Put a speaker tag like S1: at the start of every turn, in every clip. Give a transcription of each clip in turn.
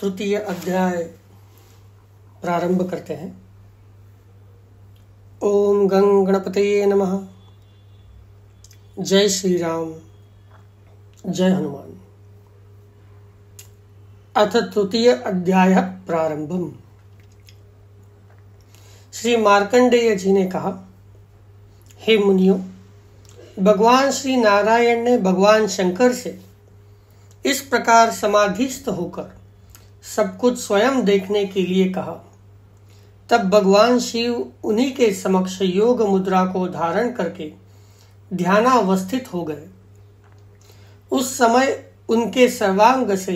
S1: तृतीय अध्याय प्रारंभ करते हैं ओम गंग गणपत नम जय श्री राम जय हनुमान अथ तृतीय अध्याय प्रारंभम श्री मार्कंडेय जी ने कहा हे मुनियो भगवान श्री नारायण ने भगवान शंकर से इस प्रकार समाधिस्थ होकर सब कुछ स्वयं देखने के लिए कहा तब भगवान शिव उन्हीं के समक्ष योग मुद्रा को धारण करके ध्यानावस्थित हो गए उस समय उनके सर्वांग से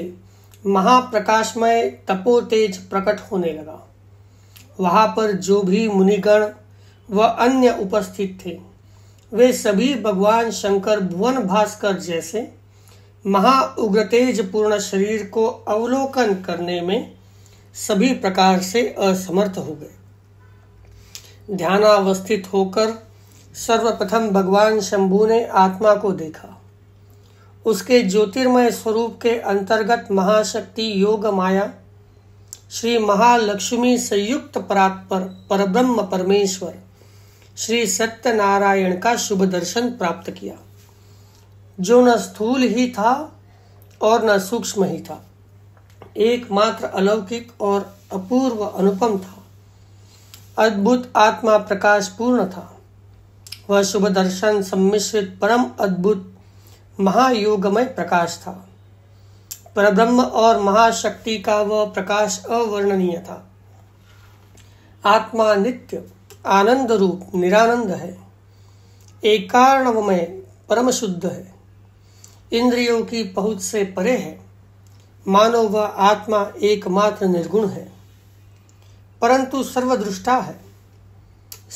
S1: महाप्रकाशमय तपोतेज प्रकट होने लगा वहां पर जो भी मुनिगण व अन्य उपस्थित थे वे सभी भगवान शंकर भुवन भास्कर जैसे महा उग्रतेज पूर्ण शरीर को अवलोकन करने में सभी प्रकार से असमर्थ हो गए ध्यानावस्थित होकर सर्वप्रथम भगवान शंभु ने आत्मा को देखा उसके ज्योतिर्मय स्वरूप के अंतर्गत महाशक्ति योग माया श्री महालक्ष्मी संयुक्त परात्पर परब्रह्म परमेश्वर श्री सत्यनारायण का शुभ दर्शन प्राप्त किया जो न स्थूल ही था और न सूक्ष्म ही था एकमात्र अलौकिक और अपूर्व अनुपम था अद्भुत आत्मा प्रकाश पूर्ण था वह शुभ दर्शन सम्मिश्रित परम अद्भुत महायोगमय प्रकाश था परब्रह्म और महाशक्ति का वह प्रकाश अवर्णनीय था आत्मा नित्य आनंद रूप निरानंद है एकारणवमय परम शुद्ध है इंद्रियों की पहुंच से परे है मानव व आत्मा एकमात्र निर्गुण है परंतु सर्वदृष्टा है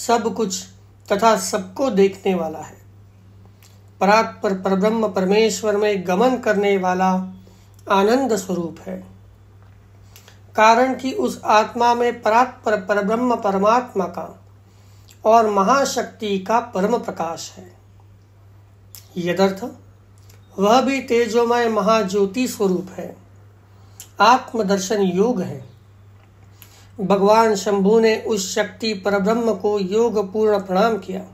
S1: सब कुछ तथा सबको देखने वाला है परात्पर परब्रह्म परमेश्वर में गमन करने वाला आनंद स्वरूप है कारण कि उस आत्मा में परात्पर परब्रह्म परमात्मा का और महाशक्ति का परम प्रकाश है यदर्थ वह भी तेजोमय महाज्योति स्वरूप है आत्मदर्शन योग है भगवान शंभु ने उस शक्ति पर ब्रह्म को योग पूर्ण प्रणाम किया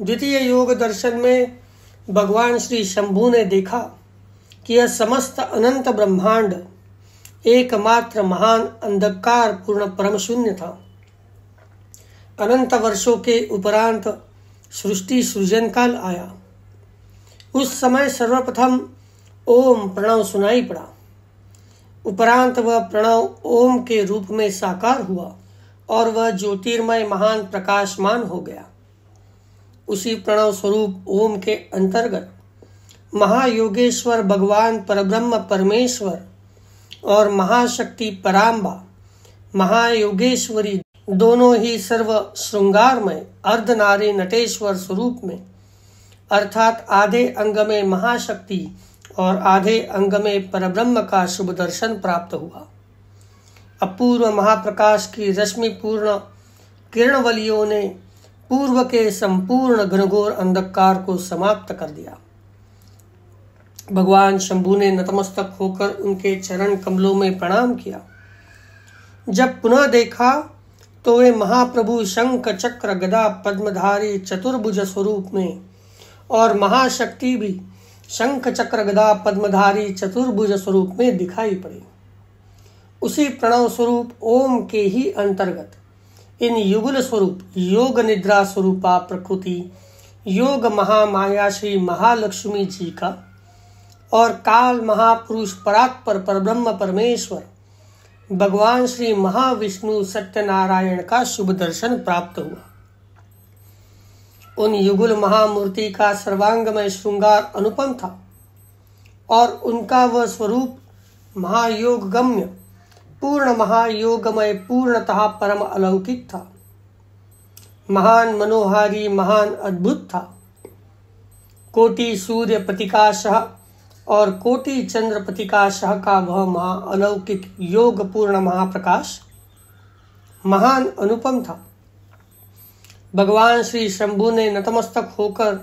S1: द्वितीय योग दर्शन में भगवान श्री शंभु ने देखा कि यह समस्त अनंत ब्रह्मांड एकमात्र महान अंधकार पूर्ण परम शून्य था अनंत वर्षों के उपरांत सृष्टि सृजन काल आया उस समय सर्वप्रथम ओम प्रणव सुनाई पड़ा उपरांत वह प्रणव ओम के रूप में साकार हुआ और वह ज्योतिर्मय महान प्रकाशमान हो गया उसी प्रणव स्वरूप ओम के अंतर्गत महायोगेश्वर भगवान परब्रह्म परमेश्वर और महाशक्ति पराम्बा महायोगेश्वरी दोनों ही सर्व श्रृंगारमय अर्धनारी नटेश्वर स्वरूप में अर्थात आधे अंग में महाशक्ति और आधे अंग में परब्रह्म का शुभ दर्शन प्राप्त हुआ अपूर्व महाप्रकाश की रश्मि पूर्ण किरणवलियों ने पूर्व के संपूर्ण घनघोर अंधकार को समाप्त कर दिया भगवान शंभु ने नतमस्तक होकर उनके चरण कमलों में प्रणाम किया जब पुनः देखा तो वे महाप्रभु शंख चक्र गदा पद्मधारी चतुर्भुज स्वरूप में और महाशक्ति भी शंख चक्र गदा पद्मधारी चतुर्भुज स्वरूप में दिखाई पड़ी उसी प्रणव स्वरूप ओम के ही अंतर्गत इन युगल स्वरूप योग निद्रा स्वरूपा प्रकृति योग महामाया श्री महालक्ष्मी जी का और काल महापुरुष परात्पर पर ब्रह्म परमेश्वर भगवान श्री महाविष्णु सत्यनारायण का शुभ दर्शन प्राप्त हुआ उन युगुल महामूर्ति का सर्वांगमय श्रृंगार अनुपम था और उनका वह स्वरूप महायोग गम्य पूर्ण महायोगमय पूर्णतः परम अलौकिक था महान मनोहारी महान अद्भुत था कोटि सूर्य प्रतिकाशह और कोटि चंद्र प्रतिकाशह का वह महा अलौकिक योग पूर्ण महाप्रकाश महान अनुपम था भगवान श्री शंभु ने नतमस्तक होकर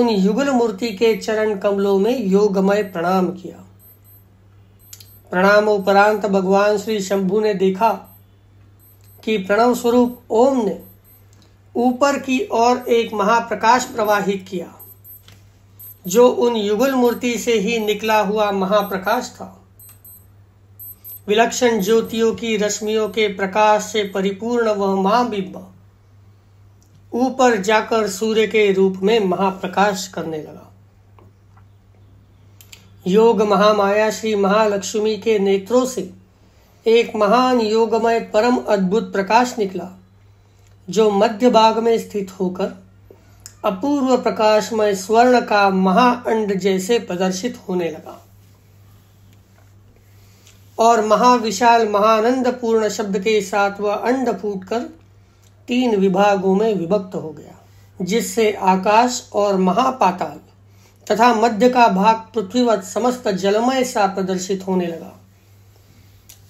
S1: उन युगल मूर्ति के चरण कमलों में योगमय प्रणाम किया प्रणाम उपरांत भगवान श्री शंभु ने देखा कि प्रणव स्वरूप ओम ने ऊपर की ओर एक महाप्रकाश प्रवाहित किया जो उन युगल मूर्ति से ही निकला हुआ महाप्रकाश था विलक्षण ज्योतियों की रश्मियों के प्रकाश से परिपूर्ण वह महाबिंब ऊपर जाकर सूर्य के रूप में महाप्रकाश करने लगा योग महामाया श्री महालक्ष्मी के नेत्रों से एक महान योगमय परम अद्भुत प्रकाश निकला जो मध्य भाग में स्थित होकर अपूर्व प्रकाशमय स्वर्ण का महाअंड जैसे प्रदर्शित होने लगा और महाविशाल महानंद पूर्ण शब्द के साथ वह अंड फूट कर तीन विभागों में विभक्त हो गया जिससे आकाश और महापाताल तथा मध्य का भाग पृथ्वीवत समस्त जलमय सा प्रदर्शित होने लगा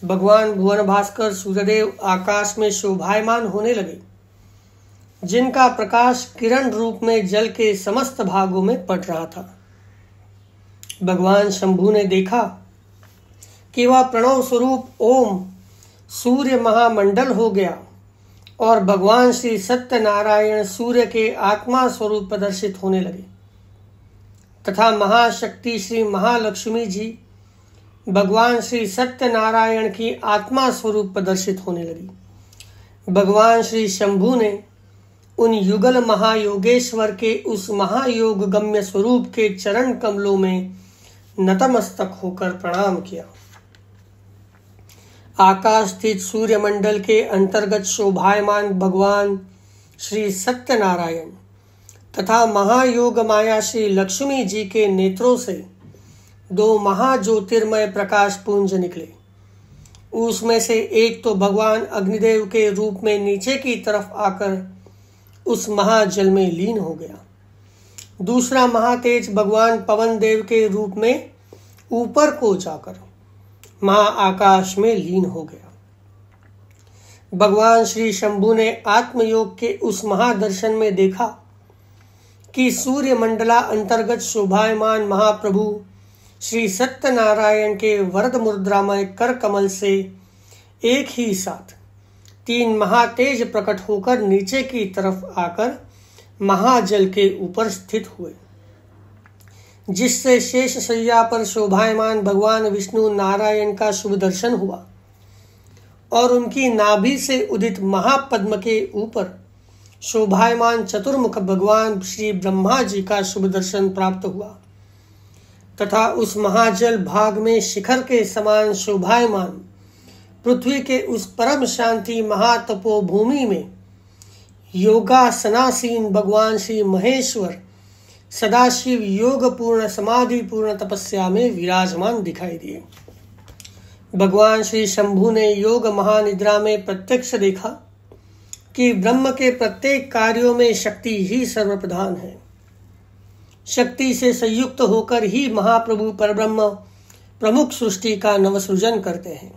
S1: भगवान भुवन भास्कर सूर्यदेव आकाश में शोभायमान होने लगे जिनका प्रकाश किरण रूप में जल के समस्त भागों में पड़ रहा था भगवान शंभु ने देखा कि वह प्रणव स्वरूप ओम सूर्य महामंडल हो गया और भगवान श्री सत्यनारायण सूर्य के आत्मा स्वरूप प्रदर्शित होने लगे तथा महाशक्ति श्री महालक्ष्मी जी भगवान श्री सत्यनारायण की आत्मा स्वरूप प्रदर्शित होने लगी भगवान श्री शंभु ने उन युगल महायोगेश्वर के उस महायोग गम्य स्वरूप के चरण कमलों में नतमस्तक होकर प्रणाम किया आकाश स्थित सूर्यमंडल के अंतर्गत शोभायमान भगवान श्री सत्यनारायण तथा महायोग माया श्री लक्ष्मी जी के नेत्रों से दो महाज्योतिर्मय प्रकाश पुंज निकले उसमें से एक तो भगवान अग्निदेव के रूप में नीचे की तरफ आकर उस महाजल में लीन हो गया दूसरा महातेज भगवान पवन देव के रूप में ऊपर को जाकर महाआकाश में लीन हो गया भगवान श्री शंभु ने आत्मयोग के उस महादर्शन में देखा कि सूर्य मंडला अंतर्गत शोभायमान महाप्रभु श्री सत्यनारायण के वरद मुद्रामय कर कमल से एक ही साथ तीन महातेज प्रकट होकर नीचे की तरफ आकर महाजल के ऊपर स्थित हुए जिससे शेष शैया पर शोभायमान भगवान विष्णु नारायण का शुभ दर्शन हुआ और उनकी नाभि से उदित महापद्म के ऊपर शोभायमान चतुर्मुख भगवान श्री ब्रह्मा जी का शुभ दर्शन प्राप्त हुआ तथा उस महाजल भाग में शिखर के समान शोभायमान पृथ्वी के उस परम शांति महातपोभूमि में योगासनासीन भगवान श्री महेश्वर सदाशिव योग पूर्ण समाधि पूर्ण तपस्या में विराजमान दिखाई दिए भगवान श्री शंभु ने योग महानिद्रा में प्रत्यक्ष देखा कि ब्रह्म के प्रत्येक कार्यों में शक्ति ही सर्वप्रधान है शक्ति से संयुक्त होकर ही महाप्रभु परब्रह्म प्रमुख सृष्टि का नवसृजन करते हैं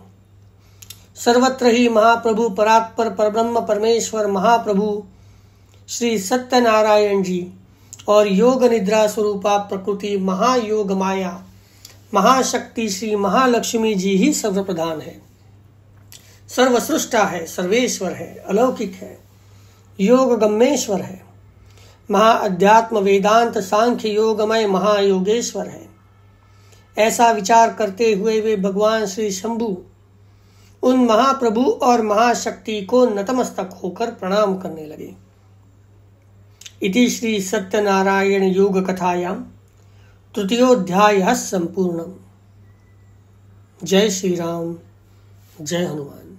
S1: सर्वत्र ही महाप्रभु परात्पर परब्रह्म परमेश्वर महाप्रभु श्री सत्यनारायण जी और योग निद्रा स्वरूपा प्रकृति महायोग माया महाशक्ति श्री महालक्ष्मी जी ही सर्वप्रधान है सर्वसृष्टा है सर्वेश्वर है अलौकिक है योग गम्येश्वर है महाअध्यात्म वेदांत सांख्य योगमय महायोगेश्वर है ऐसा विचार करते हुए वे भगवान श्री शंभु उन महाप्रभु और महाशक्ति को नतमस्तक होकर प्रणाम करने लगे इति श्री सत्यनारायण योग कथायां तृतीयोध्याय संपूर्ण जय श्री राम जय हनुमान